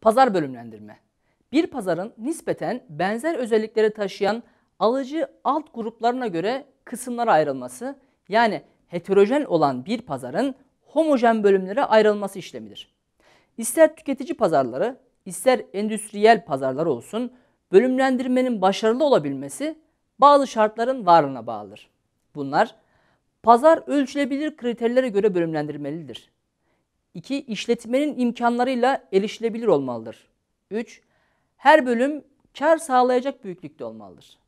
Pazar bölümlendirme. Bir pazarın nispeten benzer özellikleri taşıyan alıcı alt gruplarına göre kısımlara ayrılması yani heterojen olan bir pazarın homojen bölümlere ayrılması işlemidir. İster tüketici pazarları, ister endüstriyel pazarlar olsun, bölümlendirmenin başarılı olabilmesi bazı şartların varlığına bağlıdır. Bunlar pazar ölçülebilir kriterlere göre bölümlendirmelidir. 2. işletmenin imkanlarıyla erişilebilir olmalıdır. 3. Her bölüm kar sağlayacak büyüklükte olmalıdır.